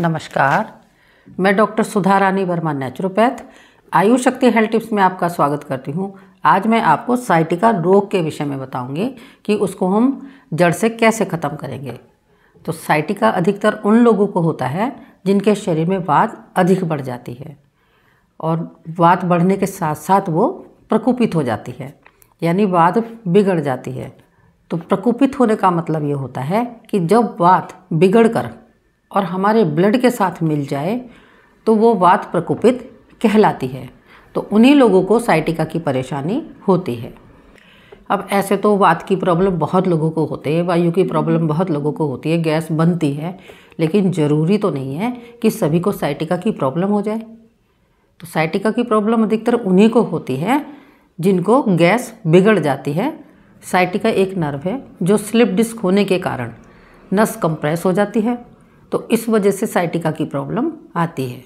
नमस्कार मैं doctor Sudha Rani Verma naturopath Ayu Shakti health tips में आपका स्वागत करती हूँ आज मैं आपको साइटिका रोग के विषय में बताऊंगी कि उसको हम जड़ से कैसे ख़त्म करेंगे तो साइटिका अधिकतर उन लोगों को होता है जिनके शरीर में वात अधिक बढ़ जाती है और वात बढ़ने के साथ साथ वो प्रकोपित हो जाती है यानी वात बिगड़ जाती है तो प्रकोपित होने का मतलब ये होता है कि जब वात बिगड़ कर और हमारे ब्लड के साथ मिल जाए तो वो वात प्रकोपित कहलाती है तो उन्हीं लोगों को साइटिका की परेशानी होती है अब ऐसे तो वात की प्रॉब्लम बहुत लोगों को होती है वायु की प्रॉब्लम बहुत लोगों को होती है गैस बनती है लेकिन ज़रूरी तो नहीं है कि सभी को साइटिका की प्रॉब्लम हो जाए तो साइटिका की प्रॉब्लम अधिकतर उन्हीं को होती है जिनको गैस बिगड़ जाती है साइटिका एक नर्व है जो स्लिप डिस्क होने के कारण नस कंप्रेस हो जाती है तो इस वजह से साइटिका की प्रॉब्लम आती है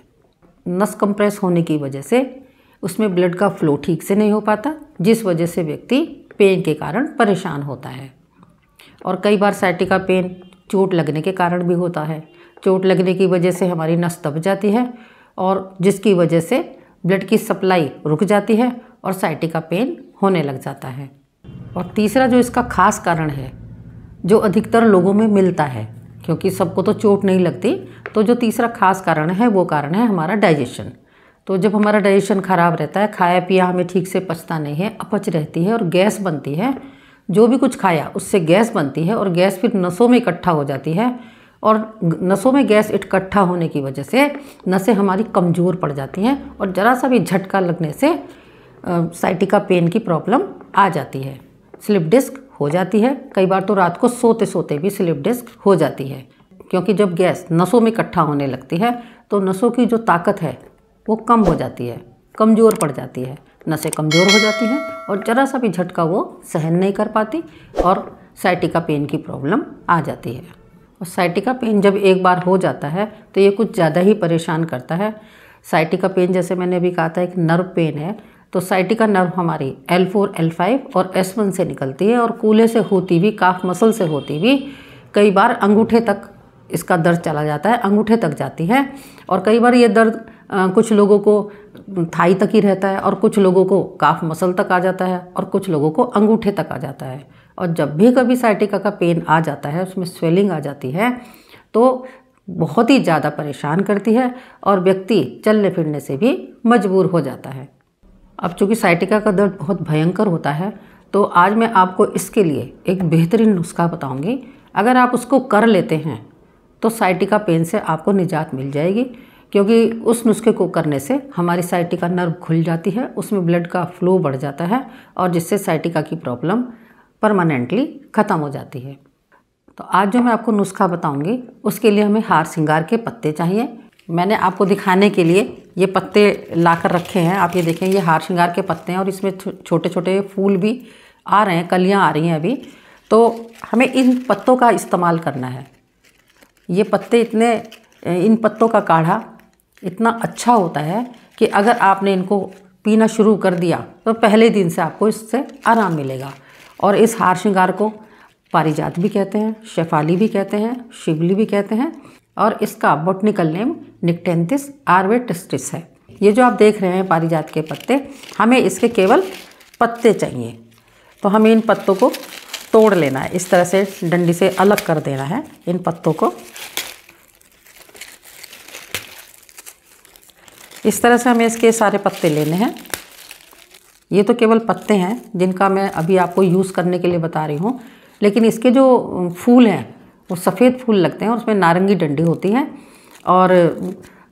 नस कंप्रेस होने की वजह से उसमें ब्लड का फ्लो ठीक से नहीं हो पाता जिस वजह से व्यक्ति पेन के कारण परेशान होता है और कई बार साइटिका पेन चोट लगने के कारण भी होता है चोट लगने की वजह से हमारी नस दब जाती है और जिसकी वजह से ब्लड की सप्लाई रुक जाती है और साइटिका पेन होने लग जाता है और तीसरा जो इसका खास कारण है जो अधिकतर लोगों में मिलता है क्योंकि सबको तो चोट नहीं लगती तो जो तीसरा खास कारण है वो कारण है हमारा डाइजेशन तो जब हमारा डाइजेशन ख़राब रहता है खाया पिया हमें ठीक से पचता नहीं है अपच रहती है और गैस बनती है जो भी कुछ खाया उससे गैस बनती है और गैस फिर नसों में इकट्ठा हो जाती है और नसों में गैस इकट्ठा होने की वजह से नसें हमारी कमज़ोर पड़ जाती हैं और ज़रा सा भी झटका लगने से साइटिका पेन की प्रॉब्लम आ जाती है स्लिप डिस्क हो जाती है कई बार तो रात को सोते सोते भी स्लिप डिस्क हो जाती है क्योंकि जब गैस नसों में इकट्ठा होने लगती है तो नसों की जो ताकत है वो कम हो जाती है कमज़ोर पड़ जाती है नसें कमज़ोर हो जाती हैं और ज़रा सा भी झटका वो सहन नहीं कर पाती और साइटिका पेन की प्रॉब्लम आ जाती है और साइटिका पेन जब एक बार हो जाता है तो ये कुछ ज़्यादा ही परेशान करता है साइटिका पेन जैसे मैंने अभी कहा था एक नर्व पेन है तो साइटिका नर्व हमारी एल फोर एल फाइव और एस वन से निकलती है और कूले से होती भी काफ मसल से होती भी कई बार अंगूठे तक इसका दर्द चला जाता है अंगूठे तक जाती है और कई बार ये दर्द कुछ लोगों को थाई तक ही रहता है और कुछ लोगों को काफ मसल तक आ जाता है और कुछ लोगों को अंगूठे तक आ जाता है और जब भी कभी साइटिका का पेन आ जाता है उसमें स्वेलिंग आ जाती है तो बहुत ही ज़्यादा परेशान करती है और व्यक्ति चलने फिरने से भी मजबूर हो जाता है अब चूँकि साइटिका का दर्द बहुत भयंकर होता है तो आज मैं आपको इसके लिए एक बेहतरीन नुस्खा बताऊँगी अगर आप उसको कर लेते हैं तो साइटिका पेन से आपको निजात मिल जाएगी क्योंकि उस नुस्खे को करने से हमारी साइटिका नर्व खुल जाती है उसमें ब्लड का फ्लो बढ़ जाता है और जिससे साइटिका की प्रॉब्लम परमानेंटली ख़त्म हो जाती है तो आज जो मैं आपको नुस्खा बताऊंगी उसके लिए हमें हार सिंगार के पत्ते चाहिए मैंने आपको दिखाने के लिए ये पत्ते ला कर रखे हैं आप ये देखें ये हार श्रृंगार के पत्ते हैं और इसमें छोटे छोटे फूल भी आ रहे हैं कलियाँ आ रही हैं अभी तो हमें इन पत्तों का इस्तेमाल करना है ये पत्ते इतने इन पत्तों का काढ़ा इतना अच्छा होता है कि अगर आपने इनको पीना शुरू कर दिया तो पहले दिन से आपको इससे आराम मिलेगा और इस हार श्रृंगार को पारिजात भी कहते हैं शेफाली भी कहते हैं शिवली भी कहते हैं और इसका बोटनिकल नेम निकटेंथिस आर्वेटिस्टिस है ये जो आप देख रहे हैं पारिजात के पत्ते हमें इसके केवल पत्ते चाहिए तो हमें इन पत्तों को तोड़ लेना है इस तरह से डंडी से अलग कर देना है इन पत्तों को इस तरह से हमें इसके सारे पत्ते लेने हैं ये तो केवल पत्ते हैं जिनका मैं अभी आपको यूज़ करने के लिए बता रही हूँ लेकिन इसके जो फूल हैं वो सफ़ेद फूल लगते हैं और उसमें नारंगी डंडी होती है और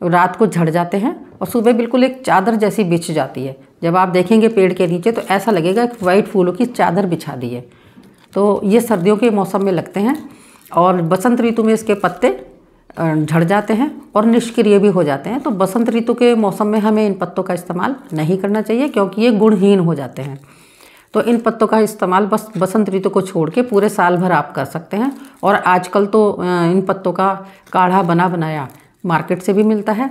रात को झड़ जाते हैं और सुबह बिल्कुल एक चादर जैसी बिछ जाती है जब आप देखेंगे पेड़ के नीचे तो ऐसा लगेगा कि वाइट फूलों की चादर बिछा दी है तो ये सर्दियों के मौसम में लगते हैं और बसंत ऋतु में इसके पत्ते झड़ जाते हैं और निष्क्रिय भी हो जाते हैं तो बसंत ऋतु के मौसम में हमें इन पत्तों का इस्तेमाल नहीं करना चाहिए क्योंकि ये गुणहीन हो जाते हैं तो इन पत्तों का इस्तेमाल बस बसंत ऋतु को छोड़ के पूरे साल भर आप कर सकते हैं और आजकल तो इन पत्तों का काढ़ा बना बनाया मार्केट से भी मिलता है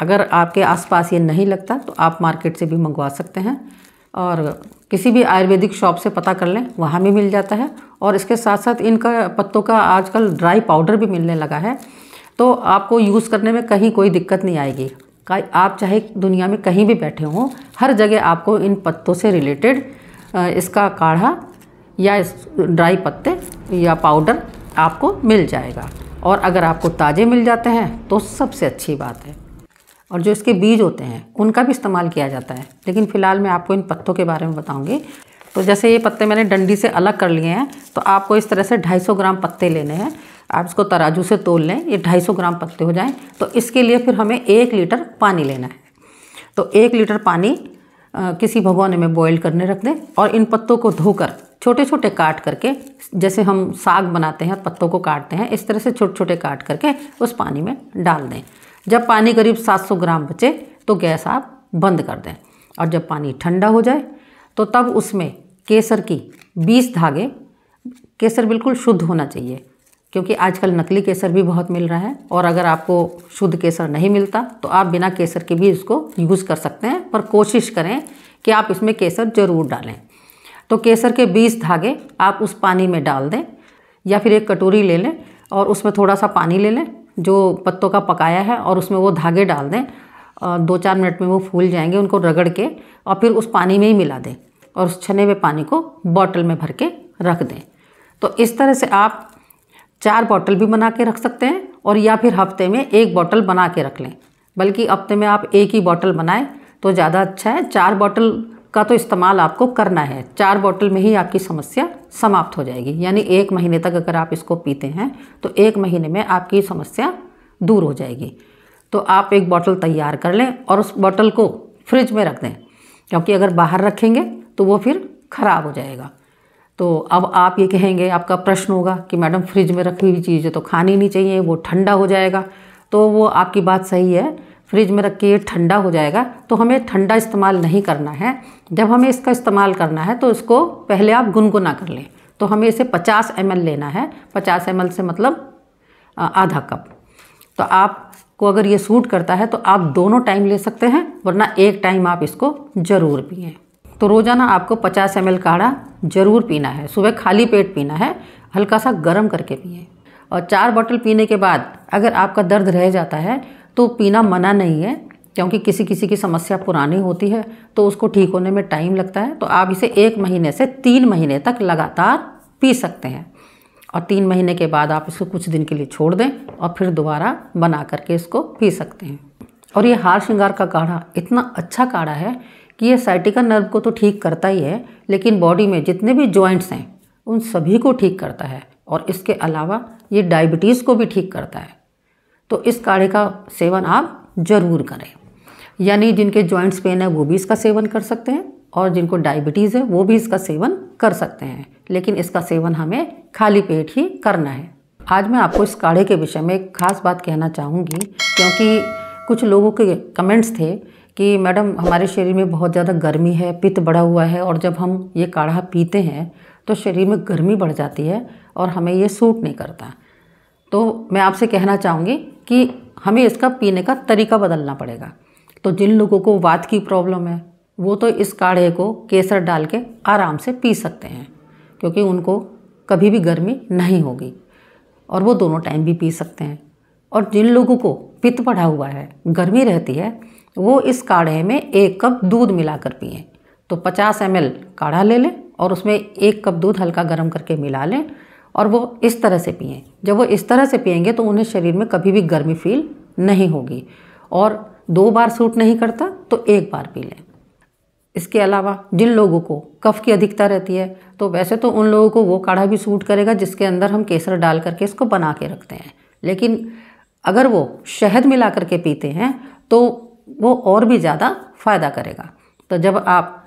अगर आपके आसपास ये नहीं लगता तो आप मार्केट से भी मंगवा सकते हैं और किसी भी आयुर्वेदिक शॉप से पता कर लें वहाँ भी मिल जाता है और इसके साथ साथ इनका पत्तों का आजकल ड्राई पाउडर भी मिलने लगा है तो आपको यूज़ करने में कहीं कोई दिक्कत नहीं आएगी आप चाहे दुनिया में कहीं भी बैठे हों हर जगह आपको इन पत्तों से रिलेटेड इसका काढ़ा या इस ड्राई पत्ते या पाउडर आपको मिल जाएगा और अगर आपको ताज़े मिल जाते हैं तो सबसे अच्छी बात है और जो इसके बीज होते हैं उनका भी इस्तेमाल किया जाता है लेकिन फ़िलहाल मैं आपको इन पत्तों के बारे में बताऊँगी तो जैसे ये पत्ते मैंने डंडी से अलग कर लिए हैं तो आपको इस तरह से 250 ग्राम पत्ते लेने हैं आप इसको तराजू से तोल लें ये 250 ग्राम पत्ते हो जाएं तो इसके लिए फिर हमें एक लीटर पानी लेना है तो एक लीटर पानी किसी भगोने में बॉईल करने रख दें और इन पत्तों को धोकर छोटे छोटे काट करके जैसे हम साग बनाते हैं पत्तों को काटते हैं इस तरह से छोटे छोटे काट करके उस पानी में डाल दें जब पानी करीब 700 ग्राम बचे तो गैस आप बंद कर दें और जब पानी ठंडा हो जाए तो तब उसमें केसर की 20 धागे केसर बिल्कुल शुद्ध होना चाहिए क्योंकि आजकल नकली केसर भी बहुत मिल रहा है और अगर आपको शुद्ध केसर नहीं मिलता तो आप बिना केसर के भी इसको यूज़ कर सकते हैं पर कोशिश करें कि आप इसमें केसर ज़रूर डालें तो केसर के बीस धागे आप उस पानी में डाल दें या फिर एक कटोरी ले लें और उसमें थोड़ा सा पानी ले लें जो पत्तों का पकाया है और उसमें वो धागे डाल दें दो चार मिनट में वो फूल जाएंगे उनको रगड़ के और फिर उस पानी में ही मिला दें और उस छने हुए पानी को बॉटल में भर के रख दें तो इस तरह से आप चार बॉटल भी बना के रख सकते हैं और या फिर हफ्ते में एक बॉटल बना के रख लें बल्कि हफ्ते में आप एक ही बॉटल बनाएं तो ज़्यादा अच्छा है चार बॉटल का तो इस्तेमाल आपको करना है चार बॉटल में ही आपकी समस्या समाप्त हो जाएगी यानी एक महीने तक अगर आप इसको पीते हैं तो एक महीने में आपकी समस्या दूर हो जाएगी तो आप एक बॉटल तैयार कर लें और उस बॉटल को फ्रिज में रख दें क्योंकि अगर बाहर रखेंगे तो वो फिर ख़राब हो जाएगा तो अब आप ये कहेंगे आपका प्रश्न होगा कि मैडम फ्रिज में रखी हुई चीज़ें तो खानी नहीं चाहिए वो ठंडा हो जाएगा तो वो आपकी बात सही है फ्रिज में रख के ये ठंडा हो जाएगा तो हमें ठंडा इस्तेमाल नहीं करना है जब हमें इसका इस्तेमाल करना है तो इसको पहले आप गुनगुना कर लें तो हमें इसे 50 एम लेना है 50 एम से मतलब आधा कप तो आपको अगर ये सूट करता है तो आप दोनों टाइम ले सकते हैं वरना एक टाइम आप इसको ज़रूर पिए तो रोज़ाना आपको 50 एम काढ़ा ज़रूर पीना है सुबह खाली पेट पीना है हल्का सा गर्म करके पिए और चार बॉटल पीने के बाद अगर आपका दर्द रह जाता है तो पीना मना नहीं है क्योंकि किसी किसी की समस्या पुरानी होती है तो उसको ठीक होने में टाइम लगता है तो आप इसे एक महीने से तीन महीने तक लगातार पी सकते हैं और तीन महीने के बाद आप इसको कुछ दिन के लिए छोड़ दें और फिर दोबारा बना करके इसको पी सकते हैं और ये हार श्रृंगार का काढ़ा इतना अच्छा काढ़ा है कि ये साइटिकल नर्व को तो ठीक करता ही है लेकिन बॉडी में जितने भी जॉइंट्स हैं उन सभी को ठीक करता है और इसके अलावा ये डायबिटीज़ को भी ठीक करता है तो इस काढ़े का सेवन आप ज़रूर करें यानी जिनके जॉइंट्स पेन है वो भी इसका सेवन कर सकते हैं और जिनको डायबिटीज़ है वो भी इसका सेवन कर सकते हैं लेकिन इसका सेवन हमें खाली पेट ही करना है आज मैं आपको इस काढ़े के विषय में एक खास बात कहना चाहूँगी क्योंकि कुछ लोगों के कमेंट्स थे कि मैडम हमारे शरीर में बहुत ज़्यादा गर्मी है पित्त बढ़ा हुआ है और जब हम ये काढ़ा पीते हैं तो शरीर में गर्मी बढ़ जाती है और हमें ये सूट नहीं करता तो मैं आपसे कहना चाहूँगी कि हमें इसका पीने का तरीका बदलना पड़ेगा तो जिन लोगों को वात की प्रॉब्लम है वो तो इस काढ़े को केसर डाल के आराम से पी सकते हैं क्योंकि उनको कभी भी गर्मी नहीं होगी और वो दोनों टाइम भी पी सकते हैं और जिन लोगों को पित्त बढ़ा हुआ है गर्मी रहती है वो इस काढ़े में एक कप दूध मिलाकर पिए तो 50 एम काढ़ा ले लें और उसमें एक कप दूध हल्का गर्म करके मिला लें और वो इस तरह से पिए जब वो इस तरह से पियेंगे तो उन्हें शरीर में कभी भी गर्मी फील नहीं होगी और दो बार सूट नहीं करता तो एक बार पी लें इसके अलावा जिन लोगों को कफ़ की अधिकता रहती है तो वैसे तो उन लोगों को वो काढ़ा भी सूट करेगा जिसके अंदर हम केसर डाल करके इसको बना के रखते हैं लेकिन अगर वो शहद मिला करके पीते हैं तो वो और भी ज़्यादा फ़ायदा करेगा तो जब आप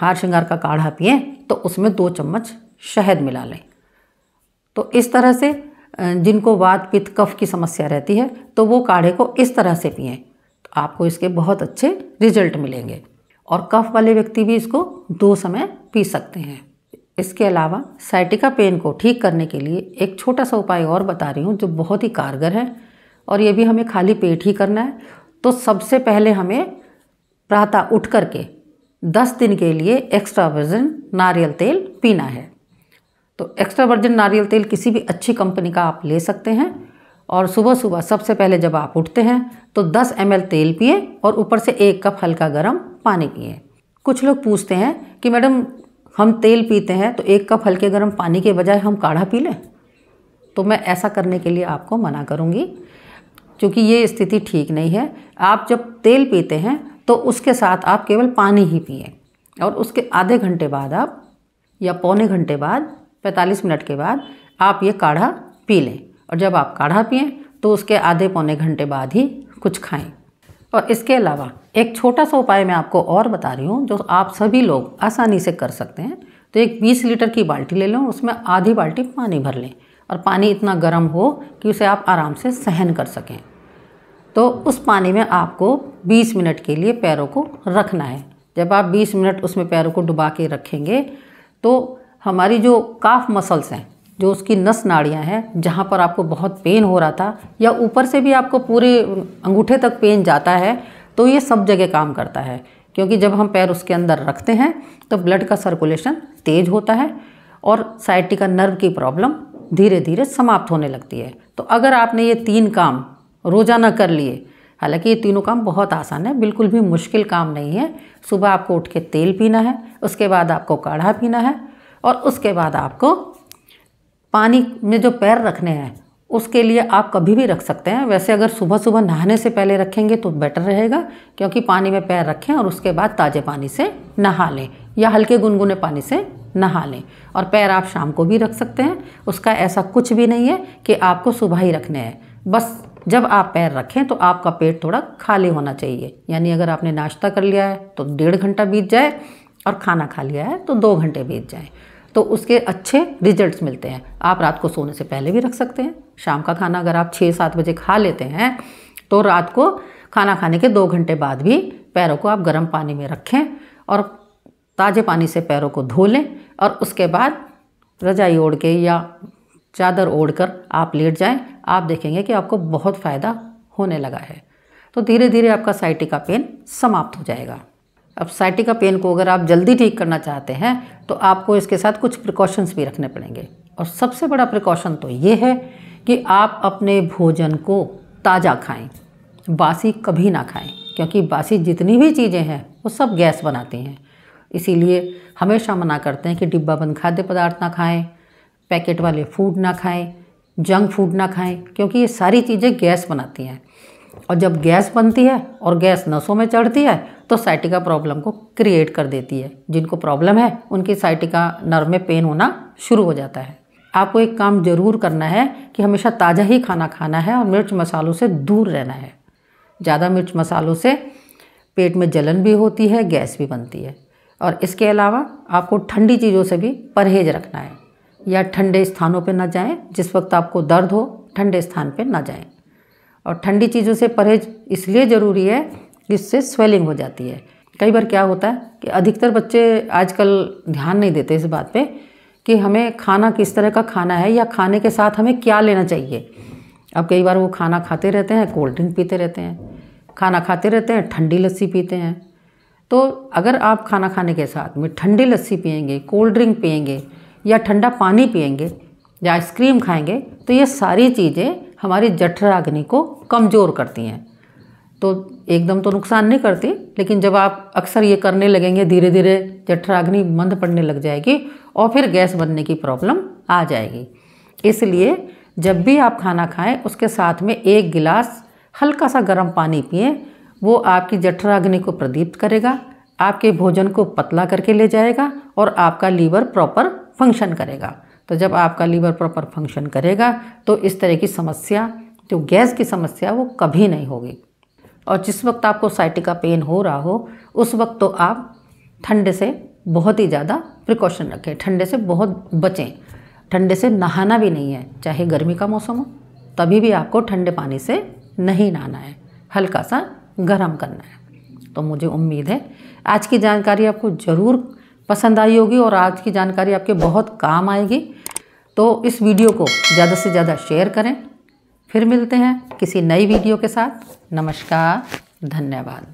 हार श्रृंगार का काढ़ा पिए तो उसमें दो चम्मच शहद मिला लें तो इस तरह से जिनको वात पित्त कफ की समस्या रहती है तो वो काढ़े को इस तरह से पिए तो आपको इसके बहुत अच्छे रिजल्ट मिलेंगे और कफ वाले व्यक्ति भी इसको दो समय पी सकते हैं इसके अलावा साइटिका पेन को ठीक करने के लिए एक छोटा सा उपाय और बता रही हूँ जो बहुत ही कारगर है और ये भी हमें खाली पेट ही करना है तो सबसे पहले हमें प्रातः उठ करके दस दिन के लिए एक्स्ट्रा वर्जन नारियल तेल पीना है तो एक्स्ट्रा वर्जिन नारियल तेल किसी भी अच्छी कंपनी का आप ले सकते हैं और सुबह सुबह सबसे पहले जब आप उठते हैं तो 10 एम तेल पिए और ऊपर से एक कप हल्का गर्म पानी पिए कुछ लोग पूछते हैं कि मैडम हम तेल पीते हैं तो एक कप हल्के गर्म पानी के बजाय हम काढ़ा पी लें तो मैं ऐसा करने के लिए आपको मना करूँगी क्योंकि ये स्थिति ठीक नहीं है आप जब तेल पीते हैं तो उसके साथ आप केवल पानी ही पिए और उसके आधे घंटे बाद आप या पौने घंटे बाद 45 मिनट के बाद आप ये काढ़ा पी लें और जब आप काढ़ा पिए तो उसके आधे पौने घंटे बाद ही कुछ खाएं और इसके अलावा एक छोटा सा उपाय मैं आपको और बता रही हूँ जो आप सभी लोग आसानी से कर सकते हैं तो एक 20 लीटर की बाल्टी ले लें उसमें आधी बाल्टी पानी भर लें और पानी इतना गर्म हो कि उसे आप आराम से सहन कर सकें तो उस पानी में आपको 20 मिनट के लिए पैरों को रखना है जब आप 20 मिनट उसमें पैरों को डुबा के रखेंगे तो हमारी जो काफ मसल्स हैं जो उसकी नस नाड़ियाँ हैं जहाँ पर आपको बहुत पेन हो रहा था या ऊपर से भी आपको पूरे अंगूठे तक पेन जाता है तो ये सब जगह काम करता है क्योंकि जब हम पैर उसके अंदर रखते हैं तो ब्लड का सर्कुलेशन तेज़ होता है और साइटिका नर्व की प्रॉब्लम धीरे धीरे समाप्त होने लगती है तो अगर आपने ये तीन काम रोज़ाना कर लिए हालांकि ये तीनों काम बहुत आसान है बिल्कुल भी मुश्किल काम नहीं है सुबह आपको उठ के तेल पीना है उसके बाद आपको काढ़ा पीना है और उसके बाद आपको पानी में जो पैर रखने हैं उसके लिए आप कभी भी रख सकते हैं वैसे अगर सुबह सुबह नहाने से पहले रखेंगे तो बेटर रहेगा क्योंकि पानी में पैर रखें और उसके बाद ताज़े पानी से नहा लें या हल्के गुनगुने पानी से नहा लें और पैर आप शाम को भी रख सकते हैं उसका ऐसा कुछ भी नहीं है कि आपको सुबह ही रखने हैं बस जब आप पैर रखें तो आपका पेट थोड़ा खाली होना चाहिए यानी अगर आपने नाश्ता कर लिया है तो डेढ़ घंटा बीत जाए और खाना खा लिया है तो दो घंटे बीत जाए तो उसके अच्छे रिजल्ट्स मिलते हैं आप रात को सोने से पहले भी रख सकते हैं शाम का खाना अगर आप छः सात बजे खा लेते हैं तो रात को खाना खाने के दो घंटे बाद भी पैरों को आप गर्म पानी में रखें और ताज़े पानी से पैरों को धो लें और उसके बाद रजाई ओढ़ के या चादर ओढ़ कर आप लेट जाएं आप देखेंगे कि आपको बहुत फ़ायदा होने लगा है तो धीरे धीरे आपका साइटिका पेन समाप्त हो जाएगा अब साइटिका पेन को अगर आप जल्दी ठीक करना चाहते हैं तो आपको इसके साथ कुछ प्रिकॉशंस भी रखने पड़ेंगे और सबसे बड़ा प्रिकॉशन तो ये है कि आप अपने भोजन को ताज़ा खाएं बासी कभी ना खाएं क्योंकि बासी जितनी भी चीज़ें हैं वो सब गैस बनाती हैं इसीलिए हमेशा मना करते हैं कि डिब्बा बंद खाद्य पदार्थ ना खाएं पैकेट वाले फूड ना खाएं जंक फूड ना खाएं क्योंकि ये सारी चीज़ें गैस बनाती हैं और जब गैस बनती है और गैस नसों में चढ़ती है तो साइटिका प्रॉब्लम को क्रिएट कर देती है जिनको प्रॉब्लम है उनकी साइटिका नर्व में पेन होना शुरू हो जाता है आपको एक काम जरूर करना है कि हमेशा ताज़ा ही खाना खाना है और मिर्च मसालों से दूर रहना है ज़्यादा मिर्च मसालों से पेट में जलन भी होती है गैस भी बनती है और इसके अलावा आपको ठंडी चीज़ों से भी परहेज रखना है या ठंडे स्थानों पर ना जाएँ जिस वक्त आपको दर्द हो ठंडे स्थान पर ना जाएँ और ठंडी चीज़ों से परहेज इसलिए ज़रूरी है कि इससे स्वेलिंग हो जाती है कई बार क्या होता है कि अधिकतर बच्चे आजकल ध्यान नहीं देते इस बात पे कि हमें खाना किस तरह का खाना है या खाने के साथ हमें क्या लेना चाहिए अब कई बार वो खाना खाते रहते हैं कोल्ड ड्रिंक पीते रहते हैं खाना खाते रहते हैं ठंडी लस्सी पीते हैं तो अगर आप खाना खाने के साथ में ठंडी लस्सी पियेंगे कोल्ड ड्रिंक पियेंगे या ठंडा पानी पियेंगे या आइसक्रीम खाएंगे तो ये सारी चीज़ें हमारी जठराग्नि को कमज़ोर करती हैं तो एकदम तो नुकसान नहीं करती लेकिन जब आप अक्सर ये करने लगेंगे धीरे धीरे जठराग्नि मंद पड़ने लग जाएगी और फिर गैस बनने की प्रॉब्लम आ जाएगी इसलिए जब भी आप खाना खाएं उसके साथ में एक गिलास हल्का सा गर्म पानी पिए वो आपकी जठराग्नि को प्रदीप्त करेगा आपके भोजन को पतला करके ले जाएगा और आपका लीवर प्रॉपर फंक्शन करेगा तो जब आपका लीवर प्रॉपर फंक्शन करेगा तो इस तरह की समस्या जो गैस की समस्या वो कभी नहीं होगी और जिस वक्त आपको साइटिका पेन हो रहा हो उस वक्त तो आप ठंडे से बहुत ही ज़्यादा प्रिकॉशन रखें ठंडे से बहुत बचें ठंडे से नहाना भी नहीं है चाहे गर्मी का मौसम हो तभी भी आपको ठंडे पानी से नहीं नहाना है हल्का सा गर्म करना है तो मुझे उम्मीद है आज की जानकारी आपको ज़रूर पसंद आई होगी और आज की जानकारी आपके बहुत काम आएगी तो इस वीडियो को ज़्यादा से ज़्यादा शेयर करें फिर मिलते हैं किसी नई वीडियो के साथ नमस्कार धन्यवाद